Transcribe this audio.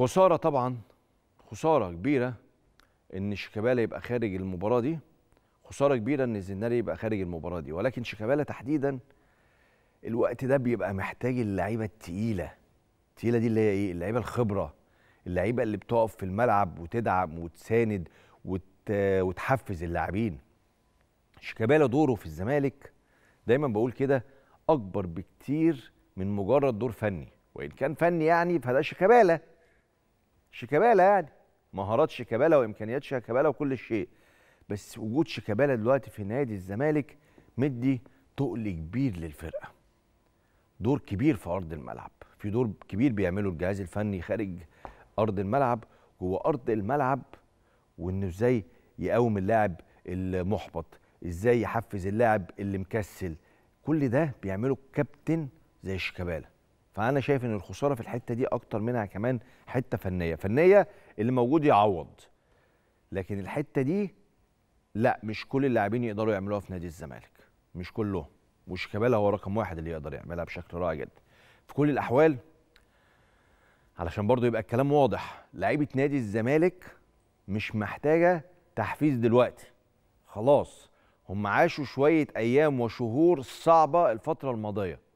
خساره طبعا خساره كبيره ان شيكابالا يبقى خارج المباراه دي خساره كبيره ان زيناري يبقى خارج المباراه دي ولكن شيكابالا تحديدا الوقت ده بيبقى محتاج اللعيبه التقيله التقيله دي اللي هي ايه اللعيبه الخبره اللعيبه اللي بتقف في الملعب وتدعم وتساند وت... وتحفز اللاعبين شيكابالا دوره في الزمالك دايما بقول كده اكبر بكتير من مجرد دور فني وان كان فني يعني فده شيكابالا شيكابالا يعني مهارات شيكابالا وامكانيات شيكابالا وكل شيء بس وجود شيكابالا دلوقتي في نادي الزمالك مدي تقل كبير للفرقه دور كبير في ارض الملعب في دور كبير بيعمله الجهاز الفني خارج ارض الملعب جوه ارض الملعب وانه ازاي يقاوم اللاعب المحبط ازاي يحفز اللاعب اللي مكسل كل ده بيعمله كابتن زي شيكابالا فانا شايف ان الخساره في الحته دي اكتر منها كمان حته فنيه فنيه اللي موجود يعوض لكن الحته دي لا مش كل اللاعبين يقدروا يعملوها في نادي الزمالك مش كلهم وشيكابالا هو رقم واحد اللي يقدر يعملها بشكل رائع جدا في كل الاحوال علشان برضو يبقى الكلام واضح لعيبه نادي الزمالك مش محتاجه تحفيز دلوقتي خلاص هم عاشوا شويه ايام وشهور صعبه الفتره الماضيه